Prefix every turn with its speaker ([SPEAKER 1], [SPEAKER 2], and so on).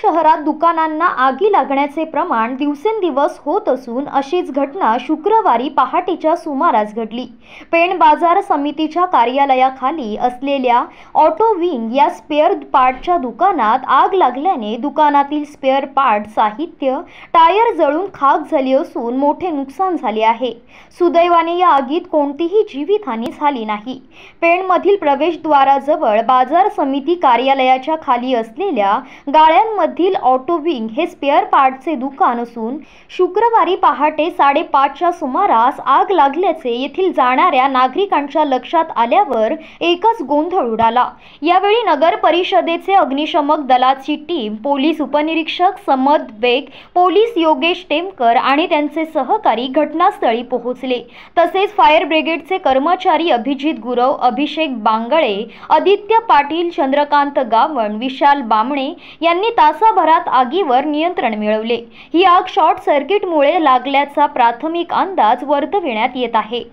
[SPEAKER 1] शहरात दुकानांना आगी लागण्याचे प्रमाण दिवसेंदिवस होत असून अशीच घटना शुक्रवारी पहाटेच्या सुमारास घडली पेण बाजार समितीच्या कार्यालयाखाली असलेल्या ऑटो विंग या स्पेअर पार्टच्या दुकानात आग लागल्याने दुकानातील स्पेअर पार्ट साहित्य टायर जळून खाक झाली असून मोठे नुकसान झाले आहे सुदैवाने या आगीत कोणतीही जीवितहानी झाली नाही पेणमधील प्रवेशद्वाराजवळ बाजार समिती कार्यालयाच्या खाली असलेल्या गाळ्यांमध्ये मधील ऑटो विंग हे स्पेअर पार्टचे दुकान असून शुक्रवारी पहाटे साडेपाचच्या सुमारास आग लागल्याचे येथील जाणाऱ्या नागरिकांच्या लक्षात आल्यावर एकच गोंधळ उडाला यावेळी नगर परिषदेचे अग्निशमक दलाची टीम पोलीस उपनिरीक्षक समद बेग पोलीस योगेश टेमकर आणि त्यांचे सहकारी घटनास्थळी पोहोचले तसेच फायर ब्रिगेडचे कर्मचारी अभिजित गुरव अभिषेक बांगळे आदित्य पाटील चंद्रकांत गावण विशाल बामणे यांनी तासाभरात आगीवर नियंत्रण मिळवले ही आग शॉर्ट सर्किटमुळे लागल्याचा प्राथमिक अंदाज वर्तविण्यात येत आहे